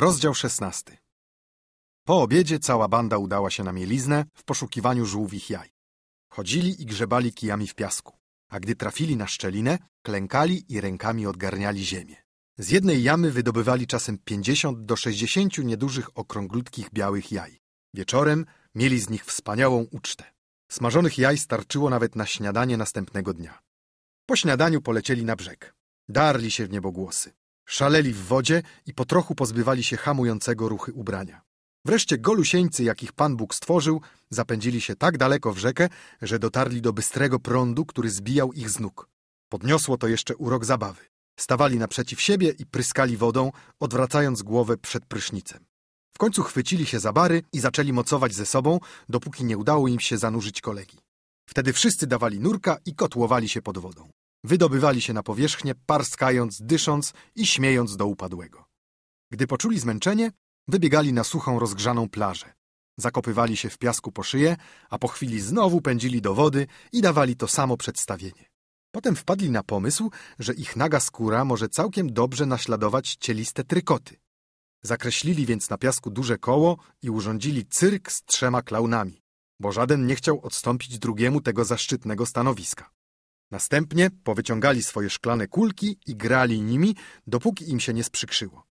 Rozdział 16. Po obiedzie cała banda udała się na mieliznę w poszukiwaniu żółwich jaj. Chodzili i grzebali kijami w piasku, a gdy trafili na szczelinę, klękali i rękami odgarniali ziemię. Z jednej jamy wydobywali czasem 50 do 60 niedużych okrąglutkich białych jaj. Wieczorem mieli z nich wspaniałą ucztę. Smażonych jaj starczyło nawet na śniadanie następnego dnia. Po śniadaniu polecieli na brzeg. Darli się w niebogłosy. Szaleli w wodzie i po trochu pozbywali się hamującego ruchy ubrania. Wreszcie golusieńcy, jakich Pan Bóg stworzył, zapędzili się tak daleko w rzekę, że dotarli do bystrego prądu, który zbijał ich z nóg. Podniosło to jeszcze urok zabawy. Stawali naprzeciw siebie i pryskali wodą, odwracając głowę przed prysznicem. W końcu chwycili się za bary i zaczęli mocować ze sobą, dopóki nie udało im się zanurzyć kolegi. Wtedy wszyscy dawali nurka i kotłowali się pod wodą. Wydobywali się na powierzchnię, parskając, dysząc i śmiejąc do upadłego. Gdy poczuli zmęczenie, wybiegali na suchą, rozgrzaną plażę. Zakopywali się w piasku po szyję, a po chwili znowu pędzili do wody i dawali to samo przedstawienie. Potem wpadli na pomysł, że ich naga skóra może całkiem dobrze naśladować cieliste trykoty. Zakreślili więc na piasku duże koło i urządzili cyrk z trzema klaunami, bo żaden nie chciał odstąpić drugiemu tego zaszczytnego stanowiska. Następnie powyciągali swoje szklane kulki i grali nimi, dopóki im się nie sprzykrzyło.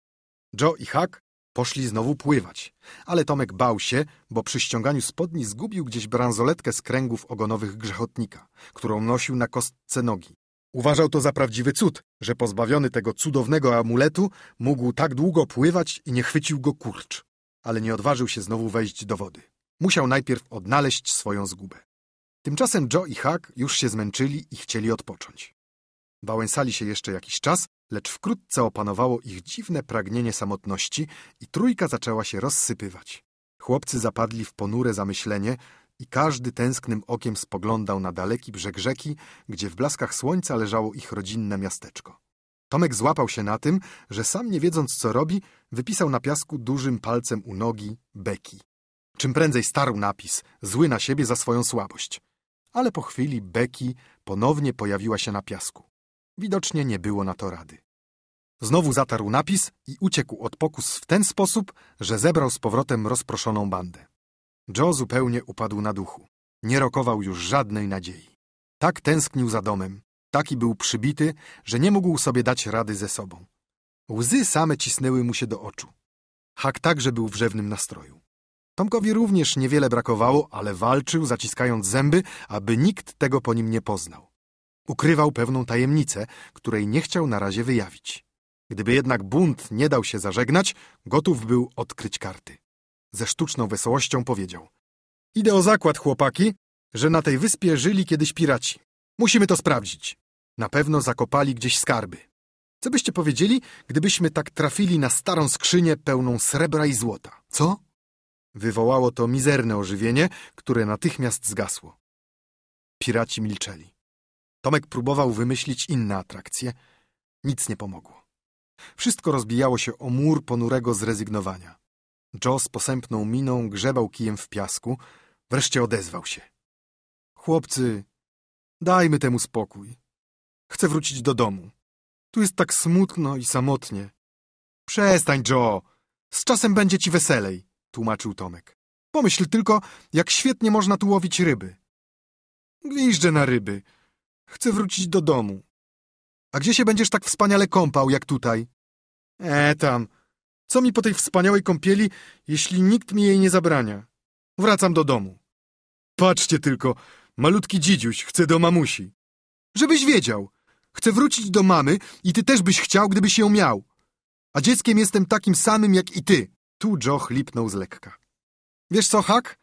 Joe i Huck poszli znowu pływać, ale Tomek bał się, bo przy ściąganiu spodni zgubił gdzieś bransoletkę z kręgów ogonowych grzechotnika, którą nosił na kostce nogi. Uważał to za prawdziwy cud, że pozbawiony tego cudownego amuletu mógł tak długo pływać i nie chwycił go kurcz. Ale nie odważył się znowu wejść do wody. Musiał najpierw odnaleźć swoją zgubę. Tymczasem Joe i Huck już się zmęczyli i chcieli odpocząć. Bałęsali się jeszcze jakiś czas, lecz wkrótce opanowało ich dziwne pragnienie samotności i trójka zaczęła się rozsypywać. Chłopcy zapadli w ponure zamyślenie i każdy tęsknym okiem spoglądał na daleki brzeg rzeki, gdzie w blaskach słońca leżało ich rodzinne miasteczko. Tomek złapał się na tym, że sam nie wiedząc co robi, wypisał na piasku dużym palcem u nogi Beki. Czym prędzej starł napis, zły na siebie za swoją słabość ale po chwili Becky ponownie pojawiła się na piasku. Widocznie nie było na to rady. Znowu zatarł napis i uciekł od pokus w ten sposób, że zebrał z powrotem rozproszoną bandę. Joe zupełnie upadł na duchu. Nie rokował już żadnej nadziei. Tak tęsknił za domem, taki był przybity, że nie mógł sobie dać rady ze sobą. Łzy same cisnęły mu się do oczu. Hak także był w rzewnym nastroju. Tomkowi również niewiele brakowało, ale walczył, zaciskając zęby, aby nikt tego po nim nie poznał. Ukrywał pewną tajemnicę, której nie chciał na razie wyjawić. Gdyby jednak bunt nie dał się zażegnać, gotów był odkryć karty. Ze sztuczną wesołością powiedział. Idę o zakład, chłopaki, że na tej wyspie żyli kiedyś piraci. Musimy to sprawdzić. Na pewno zakopali gdzieś skarby. Co byście powiedzieli, gdybyśmy tak trafili na starą skrzynię pełną srebra i złota? Co? Wywołało to mizerne ożywienie, które natychmiast zgasło. Piraci milczeli. Tomek próbował wymyślić inne atrakcje. Nic nie pomogło. Wszystko rozbijało się o mur ponurego zrezygnowania. Joe z posępną miną grzebał kijem w piasku. Wreszcie odezwał się. Chłopcy, dajmy temu spokój. Chcę wrócić do domu. Tu jest tak smutno i samotnie. Przestań, Joe. Z czasem będzie ci weselej tłumaczył Tomek. Pomyśl tylko, jak świetnie można tu łowić ryby. Gwiżdżę na ryby. Chcę wrócić do domu. A gdzie się będziesz tak wspaniale kąpał, jak tutaj? E, tam. Co mi po tej wspaniałej kąpieli, jeśli nikt mi jej nie zabrania? Wracam do domu. Patrzcie tylko, malutki dzidziuś chce do mamusi. Żebyś wiedział. Chcę wrócić do mamy i ty też byś chciał, gdybyś ją miał. A dzieckiem jestem takim samym jak i ty. Tu Joe lipnął z lekka. Wiesz co, Hak?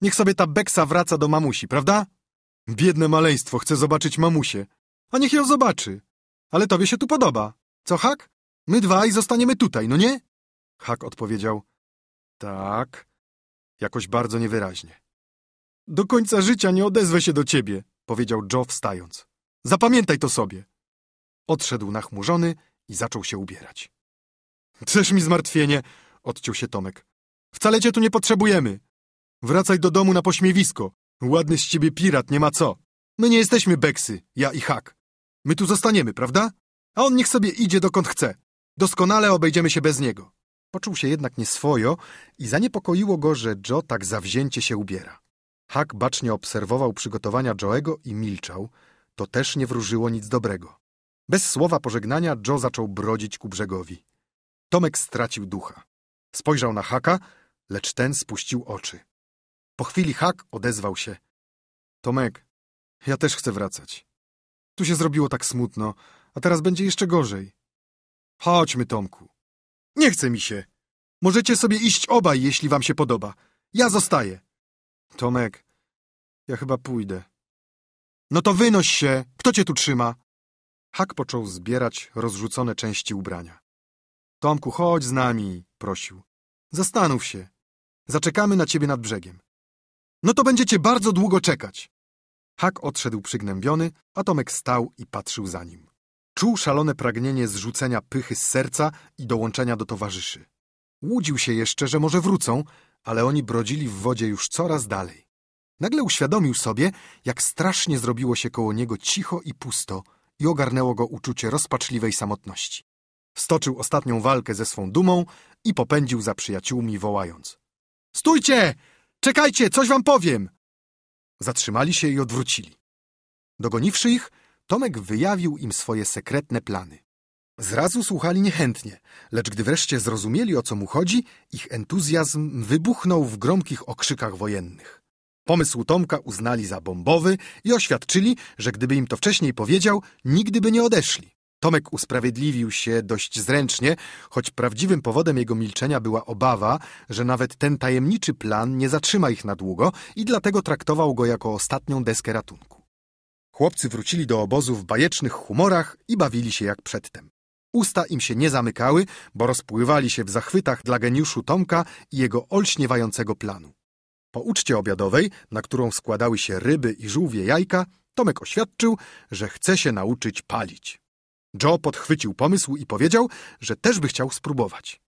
Niech sobie ta Beksa wraca do mamusi, prawda? Biedne maleństwo, chce zobaczyć mamusię. A niech ją zobaczy. Ale tobie się tu podoba. Co, Hak? My dwaj zostaniemy tutaj, no nie? Hak odpowiedział. Tak. Jakoś bardzo niewyraźnie. Do końca życia nie odezwę się do ciebie, powiedział Joe wstając. Zapamiętaj to sobie. Odszedł nachmurzony i zaczął się ubierać. Chcesz mi zmartwienie? odciął się Tomek. Wcale cię tu nie potrzebujemy. Wracaj do domu na pośmiewisko. Ładny z ciebie pirat, nie ma co. My nie jesteśmy beksy, ja i Hak. My tu zostaniemy, prawda? A on niech sobie idzie dokąd chce. Doskonale obejdziemy się bez niego. Poczuł się jednak nieswojo i zaniepokoiło go, że Joe tak zawzięcie się ubiera. Hak bacznie obserwował przygotowania Joego i milczał. To też nie wróżyło nic dobrego. Bez słowa pożegnania Joe zaczął brodzić ku brzegowi. Tomek stracił ducha. Spojrzał na Haka, lecz ten spuścił oczy. Po chwili Hak odezwał się. Tomek, ja też chcę wracać. Tu się zrobiło tak smutno, a teraz będzie jeszcze gorzej. Chodźmy, Tomku. Nie chce mi się. Możecie sobie iść obaj, jeśli wam się podoba. Ja zostaję. Tomek, ja chyba pójdę. No to wynoś się! Kto cię tu trzyma? Hak począł zbierać rozrzucone części ubrania. Tomku, chodź z nami, prosił. Zastanów się. Zaczekamy na ciebie nad brzegiem. No to będziecie bardzo długo czekać. Hak odszedł przygnębiony, a Tomek stał i patrzył za nim. Czuł szalone pragnienie zrzucenia pychy z serca i dołączenia do towarzyszy. Łudził się jeszcze, że może wrócą, ale oni brodzili w wodzie już coraz dalej. Nagle uświadomił sobie, jak strasznie zrobiło się koło niego cicho i pusto i ogarnęło go uczucie rozpaczliwej samotności. Stoczył ostatnią walkę ze swą dumą i popędził za przyjaciółmi, wołając. Stójcie! Czekajcie, coś wam powiem! Zatrzymali się i odwrócili. Dogoniwszy ich, Tomek wyjawił im swoje sekretne plany. Zrazu słuchali niechętnie, lecz gdy wreszcie zrozumieli, o co mu chodzi, ich entuzjazm wybuchnął w gromkich okrzykach wojennych. Pomysł Tomka uznali za bombowy i oświadczyli, że gdyby im to wcześniej powiedział, nigdy by nie odeszli. Tomek usprawiedliwił się dość zręcznie, choć prawdziwym powodem jego milczenia była obawa, że nawet ten tajemniczy plan nie zatrzyma ich na długo i dlatego traktował go jako ostatnią deskę ratunku. Chłopcy wrócili do obozu w bajecznych humorach i bawili się jak przedtem. Usta im się nie zamykały, bo rozpływali się w zachwytach dla geniuszu Tomka i jego olśniewającego planu. Po uczcie obiadowej, na którą składały się ryby i żółwie jajka, Tomek oświadczył, że chce się nauczyć palić. Joe podchwycił pomysł i powiedział, że też by chciał spróbować.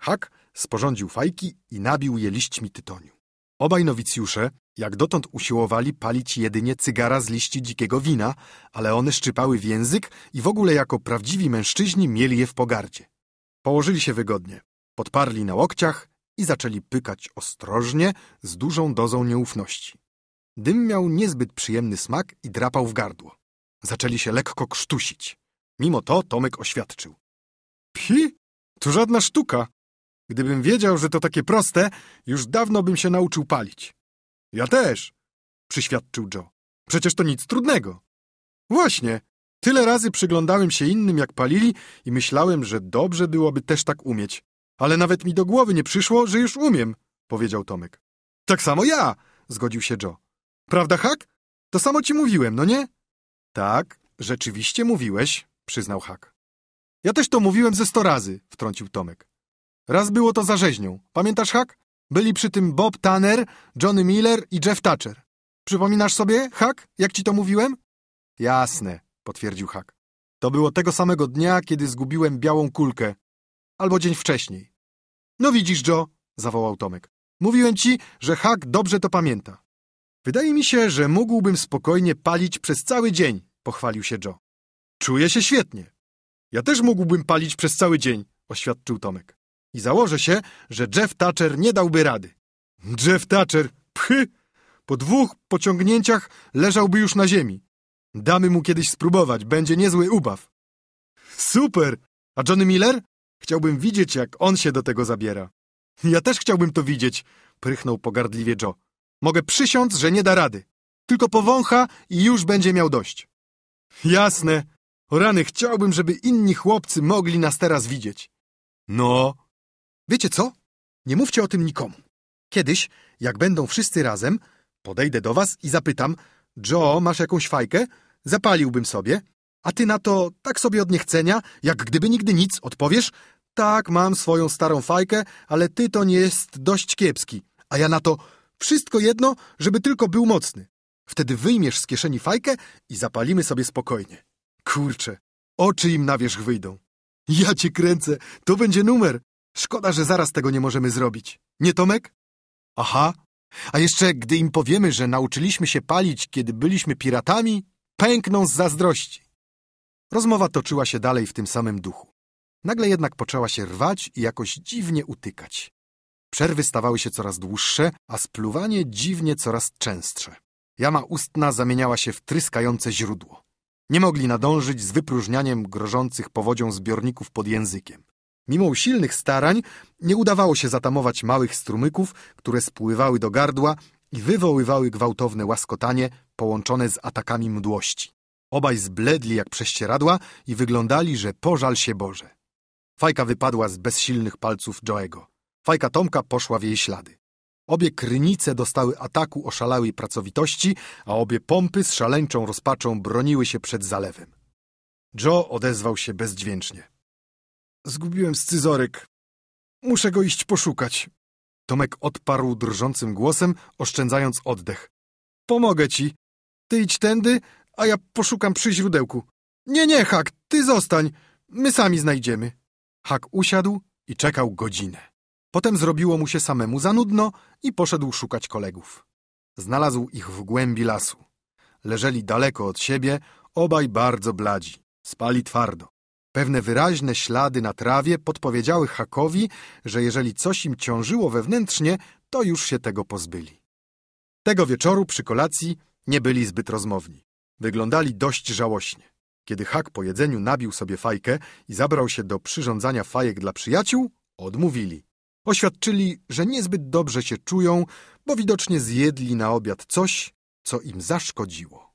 Hak sporządził fajki i nabił je liśćmi tytoniu. Obaj nowicjusze jak dotąd usiłowali palić jedynie cygara z liści dzikiego wina, ale one szczypały w język i w ogóle jako prawdziwi mężczyźni mieli je w pogardzie. Położyli się wygodnie, podparli na łokciach i zaczęli pykać ostrożnie, z dużą dozą nieufności. Dym miał niezbyt przyjemny smak i drapał w gardło. Zaczęli się lekko krztusić. Mimo to Tomek oświadczył. „Pi, To żadna sztuka. Gdybym wiedział, że to takie proste, już dawno bym się nauczył palić. Ja też, przyświadczył Joe. Przecież to nic trudnego. Właśnie. Tyle razy przyglądałem się innym, jak palili i myślałem, że dobrze byłoby też tak umieć. Ale nawet mi do głowy nie przyszło, że już umiem, powiedział Tomek. Tak samo ja, zgodził się Joe. Prawda, Hak? To samo ci mówiłem, no nie? Tak, rzeczywiście mówiłeś, przyznał Hak. Ja też to mówiłem ze sto razy, wtrącił Tomek. Raz było to za rzeźnią. Pamiętasz, Hak? Byli przy tym Bob Tanner, Johnny Miller i Jeff Thatcher. Przypominasz sobie, Hak, jak ci to mówiłem? Jasne, potwierdził Hak. To było tego samego dnia, kiedy zgubiłem białą kulkę. Albo dzień wcześniej. No widzisz, Joe, zawołał Tomek. Mówiłem ci, że Hak dobrze to pamięta. Wydaje mi się, że mógłbym spokojnie palić przez cały dzień, pochwalił się Joe. Czuję się świetnie. Ja też mógłbym palić przez cały dzień, oświadczył Tomek. I założę się, że Jeff Thatcher nie dałby rady. Jeff Thatcher, pchy! Po dwóch pociągnięciach leżałby już na ziemi. Damy mu kiedyś spróbować, będzie niezły ubaw. Super! A Johnny Miller? Chciałbym widzieć, jak on się do tego zabiera. Ja też chciałbym to widzieć, prychnął pogardliwie Joe. Mogę przysiąc, że nie da rady. Tylko powącha i już będzie miał dość. Jasne, rany, chciałbym, żeby inni chłopcy mogli nas teraz widzieć. No. Wiecie co? Nie mówcie o tym nikomu. Kiedyś, jak będą wszyscy razem, podejdę do was i zapytam, Joe, masz jakąś fajkę? Zapaliłbym sobie. A ty na to, tak sobie od niechcenia, jak gdyby nigdy nic, odpowiesz, tak, mam swoją starą fajkę, ale ty to nie jest dość kiepski. A ja na to, wszystko jedno, żeby tylko był mocny. Wtedy wyjmiesz z kieszeni fajkę i zapalimy sobie spokojnie. Kurczę, oczy im na wierzch wyjdą. Ja cię kręcę, to będzie numer. Szkoda, że zaraz tego nie możemy zrobić. Nie, Tomek? Aha. A jeszcze, gdy im powiemy, że nauczyliśmy się palić, kiedy byliśmy piratami, pękną z zazdrości. Rozmowa toczyła się dalej w tym samym duchu. Nagle jednak poczęła się rwać i jakoś dziwnie utykać. Przerwy stawały się coraz dłuższe, a spluwanie dziwnie coraz częstsze. Jama ustna zamieniała się w tryskające źródło. Nie mogli nadążyć z wypróżnianiem grożących powodzią zbiorników pod językiem. Mimo silnych starań nie udawało się zatamować małych strumyków, które spływały do gardła i wywoływały gwałtowne łaskotanie połączone z atakami mdłości. Obaj zbledli jak prześcieradła i wyglądali, że pożal się Boże. Fajka wypadła z bezsilnych palców Joego. Fajka Tomka poszła w jej ślady. Obie krynice dostały ataku oszalałej pracowitości, a obie pompy z szaleńczą rozpaczą broniły się przed zalewem. Joe odezwał się bezdźwięcznie. Zgubiłem scyzoryk. Muszę go iść poszukać. Tomek odparł drżącym głosem, oszczędzając oddech. Pomogę ci. Ty idź tędy, a ja poszukam przy źródełku. Nie, nie, Hak, ty zostań. My sami znajdziemy. Hak usiadł i czekał godzinę. Potem zrobiło mu się samemu za nudno i poszedł szukać kolegów. Znalazł ich w głębi lasu. Leżeli daleko od siebie, obaj bardzo bladzi. Spali twardo. Pewne wyraźne ślady na trawie podpowiedziały Hakowi, że jeżeli coś im ciążyło wewnętrznie, to już się tego pozbyli. Tego wieczoru przy kolacji nie byli zbyt rozmowni. Wyglądali dość żałośnie. Kiedy Hak po jedzeniu nabił sobie fajkę i zabrał się do przyrządzania fajek dla przyjaciół, odmówili. Oświadczyli, że niezbyt dobrze się czują, bo widocznie zjedli na obiad coś, co im zaszkodziło.